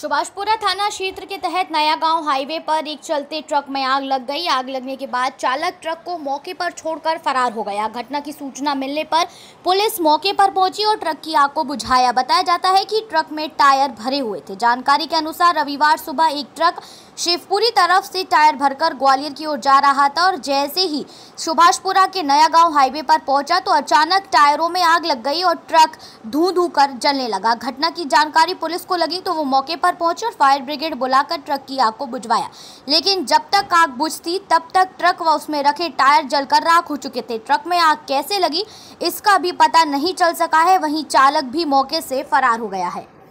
सुभाषपुरा थाना क्षेत्र के तहत नया गांव हाईवे पर एक चलते ट्रक में आग लग गई आग लगने के बाद चालक ट्रक को मौके पर छोड़कर फरार हो गया घटना की सूचना मिलने पर पुलिस मौके पर पहुंची और ट्रक की आग को बुझाया बताया जाता है कि ट्रक में टायर भरे हुए थे जानकारी के अनुसार रविवार सुबह एक ट्रक शिवपुरी तरफ से टायर भरकर ग्वालियर की ओर जा रहा था और जैसे ही सुभाषपुरा के नया गांव हाईवे पर पहुंचा तो अचानक टायरों में आग लग गई और ट्रक धू धू कर जलने लगा घटना की जानकारी पुलिस को लगी तो वो मौके पर पहुंचे और फायर ब्रिगेड बुलाकर ट्रक की आग को बुझवाया लेकिन जब तक आग बुझती तब तक ट्रक व उसमें रखे टायर जलकर राख हो चुके थे ट्रक में आग कैसे लगी इसका भी पता नहीं चल सका है वहीं चालक भी मौके से फरार हो गया है